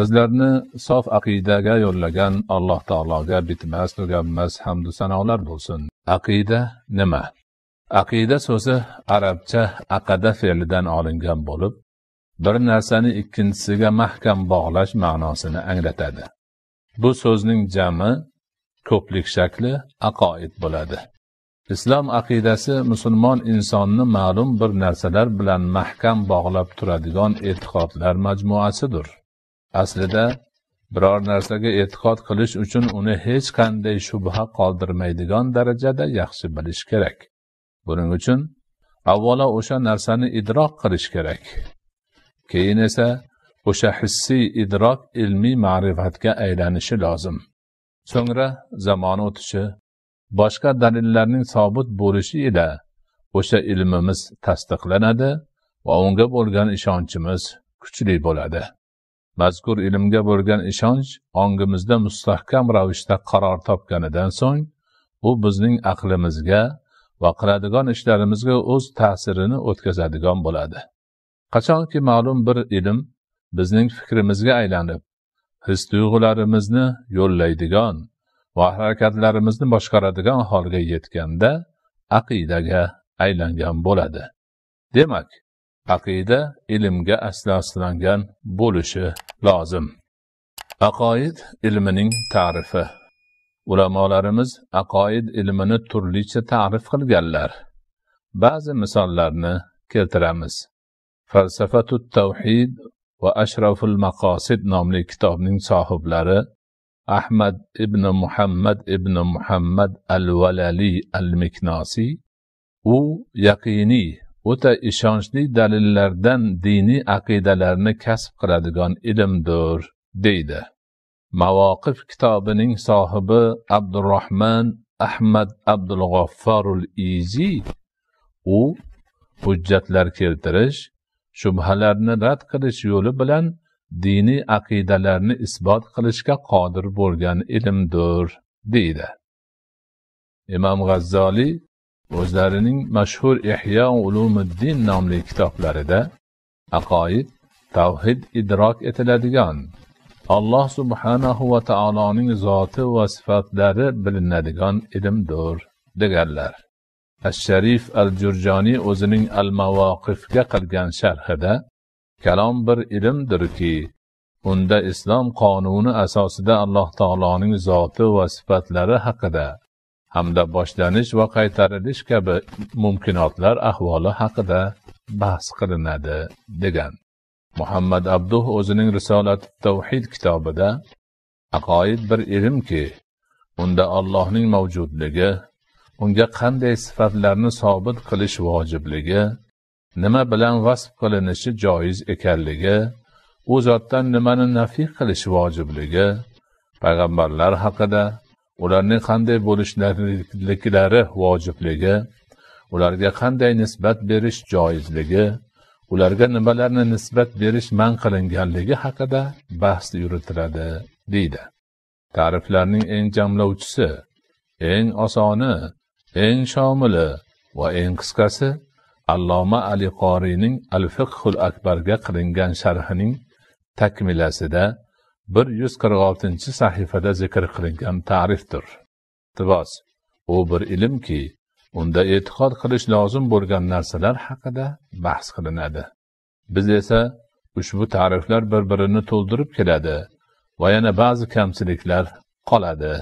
bizlarni sof aqidaga yo'llagan alloh taologa bitmas tuganmas hamdu sanolar bo'lsin aqida nima aqida so'zi arabcha aqada fe'lidan olingan bo'lib bir narsani ikkinchisiga mahkam bog'lash ma'nosini anglatadi bu so'zning jami ko'plik shakli aqoid bo'ladi islom aqidasi musulmon insonni ma'lum bir narsalar bilan mahkam bog'lab turadigan e'tiqodlar majmuasidir aslida biror narsaga e'tiqod qilish uchun uni hech qanday shubha qoldirmaydigan darajada yaxshi bilish kerak buning uchun avvalo o'sha narsani idrok qilish kerak keyin esa o'sha hissiy idrok ilmiy ma'rifatga aylanishi lozim so'ngra zamon o'tishi boshqa dalillarning sobit bo'lishi ila o'sha ilmimiz tasdiqlanadi va unga bo'lgan ishonchimiz kuchli bo'ladi mazkur ilmga bo'lgan ishonch ongimizda mustahkam ravishda qaror topganidan so'ng u bizning aqlimizga va qiladigan ishlarimizga o'z ta'sirini o'tkazadigan bo'ladi qachonki ma'lum bir ilm bizning fikrimizga aylanib his tuyg'ularimizni yo'llaydigan va harakatlarimizni boshqaradigan holga yetganda aqidaga aylangan bo'ladi demak aqida ilmga asoslangan bo'lishi lozim aqoid ilmining ta'rifi ulamolarimiz aqoid ilmini turlicha ta'rif qilganlar ba'zi misollarni keltiramiz falsafatu tavhid va ashraful maqosid nomli kitobning sohiblari ahmad ibn muhammad ibn muhammad al valali al miknosiy u yaqiniy o'ta ishonchli dalillardan diniy aqidalarni kasb qiladigan ilmdir deydi mavoqif kitobining sohibi abdurahmon ahmad abdulg'offorul iziy u hujjatlar keltirish shubhalarni rad qilish yo'li bilan diniy aqidalarni isbot qilishga qodir bo'lgan ilmdir deydi imom g'azzoliy o'zlarining mashhur ihyo ulumiddin nomli kitoblarida aqoid tavhid idrok etiladigan alloh subhanahu va taoloning zoti va sifatlari bilinadigan ilmdir deganlar asharif al jurjoniy o'zining al mavoqifga qilgan sharhida kalom bir ilmdirki unda islom qonuni asosida alloh taoloning zoti va sifatlari haqida hamda boshlanish va qaytarilish kabi mumkinotlar ahvoli haqida bahs qilinadi degan muhammad abduh o'zining risolati tavhid kitobida aqoid bir ilmki unda allohning mavjudligi unga qanday sifatlarni sobit qilish vojibligi nima bilan vasf qilinishi joiz ekanligi u zotdan nimani nafiy qilish vojibligi payg'ambarlar haqida ularning qanday bo'lishliklari vojibligi ularga qanday nisbat berish joizligi ularga nimalarni nisbat berish man qilinganligi haqida bahs yuritiladi deydi ta'riflarning eng jamlovchisi eng osoni eng shomili va eng qisqasi alloma ali qoriyning al fiqhul akbarga qilingan sharhining takmilasida bir yuz qirq oltinchi sahifada zikr qilingan ta'rifdir iqtibos u bir ilmki unda e'tiqod qilish lozim bo'lgan narsalar haqida bahs qilinadi biz esa ushbu ta'riflar bir birini to'ldirib keladi va yana ba'zi kamchiliklar qoladi